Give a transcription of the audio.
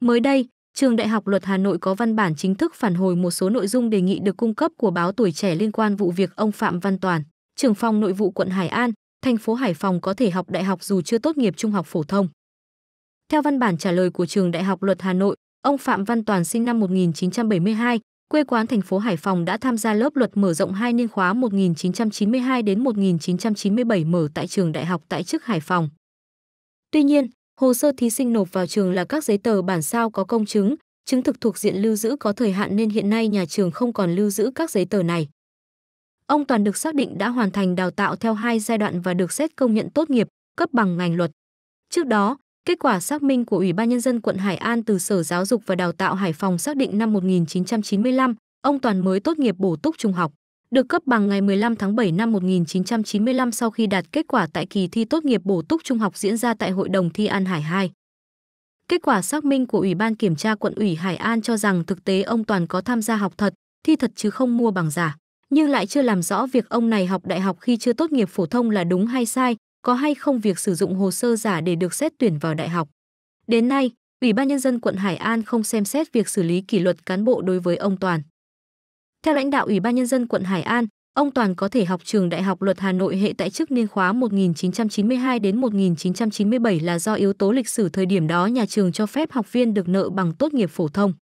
Mới đây, Trường Đại học Luật Hà Nội có văn bản chính thức phản hồi một số nội dung đề nghị được cung cấp của báo Tuổi Trẻ liên quan vụ việc ông Phạm Văn Toàn, trưởng phòng nội vụ quận Hải An, thành phố Hải Phòng có thể học đại học dù chưa tốt nghiệp trung học phổ thông. Theo văn bản trả lời của Trường Đại học Luật Hà Nội, ông Phạm Văn Toàn sinh năm 1972, quê quán thành phố Hải Phòng đã tham gia lớp luật mở rộng hai niên khóa 1992 đến 1997 mở tại trường đại học tại chức Hải Phòng. Tuy nhiên, Hồ sơ thí sinh nộp vào trường là các giấy tờ bản sao có công chứng, chứng thực thuộc diện lưu giữ có thời hạn nên hiện nay nhà trường không còn lưu giữ các giấy tờ này. Ông Toàn được xác định đã hoàn thành đào tạo theo hai giai đoạn và được xét công nhận tốt nghiệp, cấp bằng ngành luật. Trước đó, kết quả xác minh của Ủy ban Nhân dân quận Hải An từ Sở Giáo dục và Đào tạo Hải Phòng xác định năm 1995, ông Toàn mới tốt nghiệp bổ túc trung học được cấp bằng ngày 15 tháng 7 năm 1995 sau khi đạt kết quả tại kỳ thi tốt nghiệp bổ túc trung học diễn ra tại Hội đồng thi An Hải 2. Kết quả xác minh của Ủy ban Kiểm tra quận ủy Hải An cho rằng thực tế ông Toàn có tham gia học thật, thi thật chứ không mua bằng giả, nhưng lại chưa làm rõ việc ông này học đại học khi chưa tốt nghiệp phổ thông là đúng hay sai, có hay không việc sử dụng hồ sơ giả để được xét tuyển vào đại học. Đến nay, Ủy ban Nhân dân quận Hải An không xem xét việc xử lý kỷ luật cán bộ đối với ông Toàn. Theo lãnh đạo Ủy ban nhân dân quận Hải An, ông Toàn có thể học trường Đại học Luật Hà Nội hệ tại chức niên khóa 1992 đến 1997 là do yếu tố lịch sử thời điểm đó nhà trường cho phép học viên được nợ bằng tốt nghiệp phổ thông.